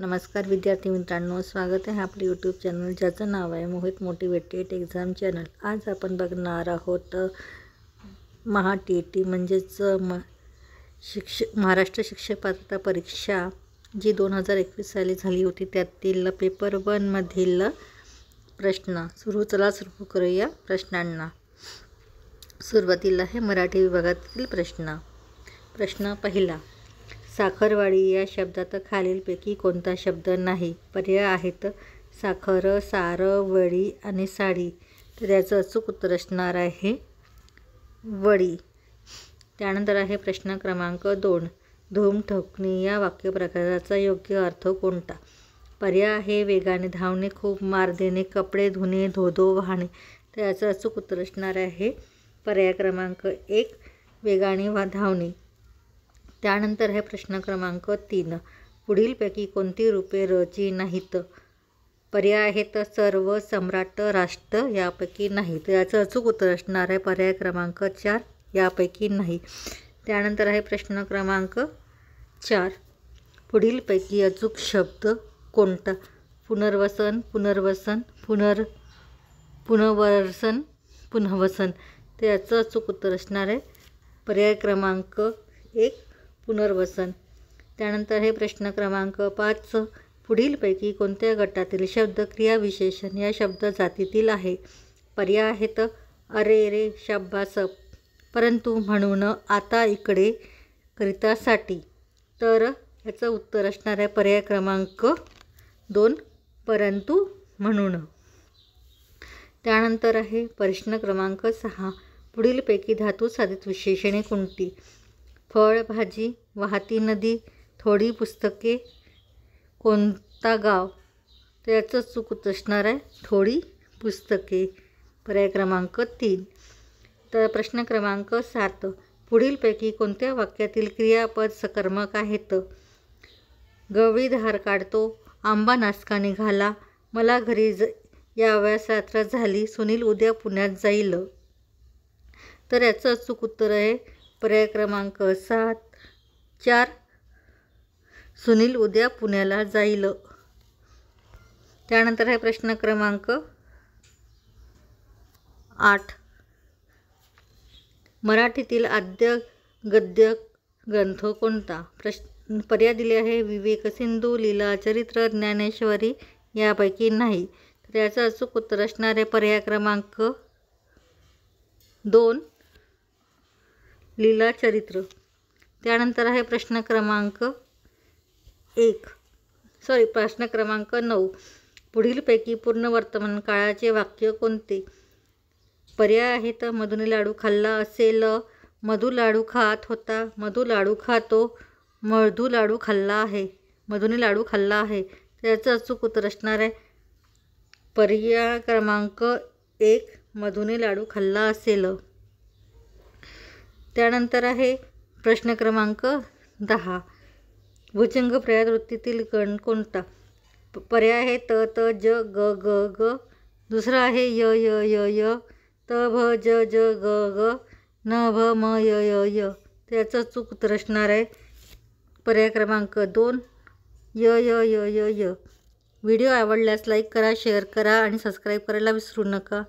नमस्कार विद्यार्थी मित्रांनो स्वागत आहे आपलं यूट्यूब चॅनल ज्याचं नाव आहे मोहित मोटिवेटेड एक्झाम चॅनल आज आपण बघणार आहोत महा टी टी म्हणजेच म शिक्ष महाराष्ट्र शिक्षक पात्रता परीक्षा जी दोन हजार एकवीस साली झाली होती त्यातील पेपर वनमधील प्रश्न सुरू चला सुरू करूया प्रश्नांना सुरुवातीला आहे मराठी विभागातील प्रश्न प्रश्न पहिला साखरवाडी या शब्दात खालीलपैकी कोणता शब्द नाही पर्याय आहेत साखर सार वडी आणि साडी तर याचं अचूक उत्तर असणार आहे वडी त्यानंतर आहे प्रश्न क्रमांक दोन धूम ठोकणे या वाक्यप्रकाराचा योग्य अर्थ कोणता पर्याय आहे वेगाने धावणे खूप मार देणे कपडे धुणे धोधो वाहणे तर याचं अचूक उत्तर असणार आहे पर्याय क्रमांक एक वेगाने वा धावणे त्यानंतर आहे प्रश्न क्रमांक तीन पुढीलपैकी कोणती रूपे रची नाहीत पर्याय आहेत सर्व सम्राट राष्ट्र यापैकी तर याचं अचूक उत्तर असणार आहे पर्याय क्रमांक चार यापैकी नाही त्यानंतर आहे प्रश्न क्रमांक चार पुढीलपैकी अचूक शब्द कोणता पुनर्वसन पुनर्वसन पुनर् पुनर्वसन पुनर्वसन तर याचं अचूक उत्तर असणार आहे पर्याय क्रमांक एक पुनर्वसन त्यानंतर हे प्रश्न क्रमांक पाच पुढीलपैकी कोणत्या गटातील शब्द क्रियाविशेषण या शब्द जातीतील आहे पर्याय आहेत अरे रे शाब्बास परंतु म्हणून आता इकडे करितासाठी तर याचं उत्तर असणार आहे पर्याय क्रमांक दोन परंतु म्हणून त्यानंतर आहे प्रश्न क्रमांक सहा पुढीलपैकी धातू साधित विशेषणे कोणती फळ भाजी वाहती नदी थोडी पुस्तके कोणता गाव त्याचं याचं चूक असणार आहे थोडी पुस्तके पर्याय क्रमांक तीन तर प्रश्न क्रमांक सात पुढीलपैकी कोणत्या वाक्यातील क्रियापद सकर्मक आहेत गवळी धार काढतो आंबा नाचका निघाला मला घरी ज यावयास रात्र झाली सुनील उद्या पुण्यात जाईल तर याचं अचूक उत्तर आहे पर्याय क्रमांक सात चार सुनील उद्या पुण्याला जाईल त्यानंतर आहे प्रश्न क्रमांक आठ मराठीतील आद्य गद्य ग्रंथ कोणता प्रश् पर्याय दिले आहे विवेक सिंधू लीला चरित्र ज्ञानेश्वरी यापैकी नाही तर याचं अचूक उत्तर असणारे पर्याय क्रमांक दोन लीला चरित्र त्यानंतर आहे प्रश्न क्रमांक एक सॉरी प्रश्न क्रमांक नऊ पुढीलपैकी पूर्ण वर्तमान काळाचे वाक्य कोणते पर्याय आहेत मधुने लाडू खाल्ला असेल मधू लाडू खात होता मधू लाडू खातो मधू लाडू खाल्ला आहे मधुने लाडू खाल्ला आहे त्याचं अचूक उत्तर असणार आहे पर्याय क्रमांक एक मधुने लाडू खाल्ला असेल त्यानंतर आहे प्रश्न क्रमांक दहा भुजंग प्रयावृत्तीतील कण गण कोणता पर्याय आहे त त ज ग ग ग दुसरा आहे य य य य त भ ज ज ग ग न भ म य य य त्याचं चूक असणार आहे पर्याय क्रमांक दोन य य य य य व्हिडिओ आवडल्यास लाईक करा शेअर करा आणि सबस्क्राईब करायला विसरू नका